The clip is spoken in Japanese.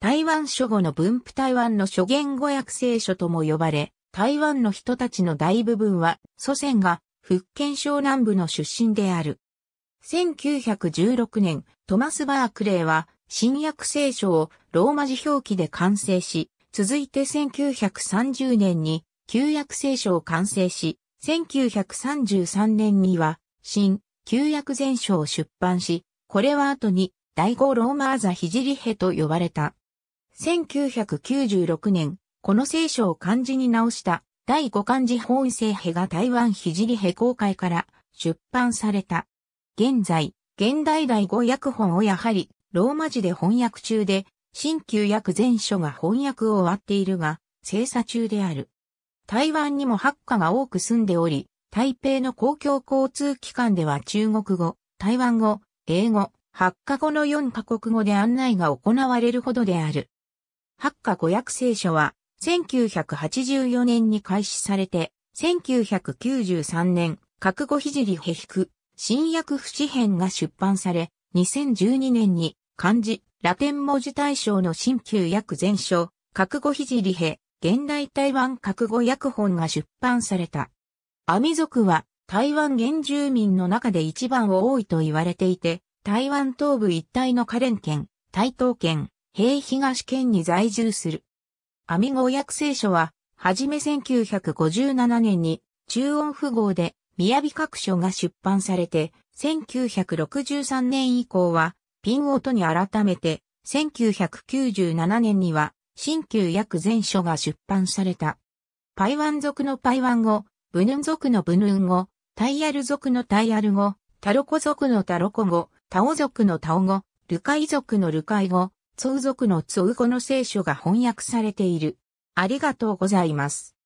台湾書語の分布台湾の諸言語訳聖書とも呼ばれ、台湾の人たちの大部分は祖先が福建省南部の出身である。1916年、トマス・バークレーは新約聖書をローマ字表記で完成し、続いて1930年に旧約聖書を完成し、1933年には新旧約全書を出版し、これは後に第五ローマーザ・ヒジリヘと呼ばれた。1996年、この聖書を漢字に直した第五漢字本聖兵が台湾り兵公会から出版された。現在、現代第五訳本をやはりローマ字で翻訳中で、新旧訳全書が翻訳を終わっているが、精査中である。台湾にも発火が多く住んでおり、台北の公共交通機関では中国語、台湾語、英語、発火語の4カ国語で案内が行われるほどである。八家五訳聖書は、1984年に開始されて、1993年、覚悟ひじりへひく、新訳不詩編が出版され、2012年に、漢字、ラテン文字大賞の新旧訳全書、覚悟ひじりへ、現代台湾覚悟訳本が出版された。アミ族は、台湾原住民の中で一番多いと言われていて、台湾東部一帯のカレン県、台東県、平東県に在住する。アミゴ訳聖書は、はじめ1957年に中音符号で宮雅各書が出版されて、1963年以降はピン音に改めて、1997年には新旧訳全書が出版された。パイワン族のパイワン語、ブヌン族のブヌン語、タイヤル族のタイヤル語、タロコ族のタロコ語、タオ族のタオ語、ルカイ族のルカイ語、ツウ族のツウ語の聖書が翻訳されている。ありがとうございます。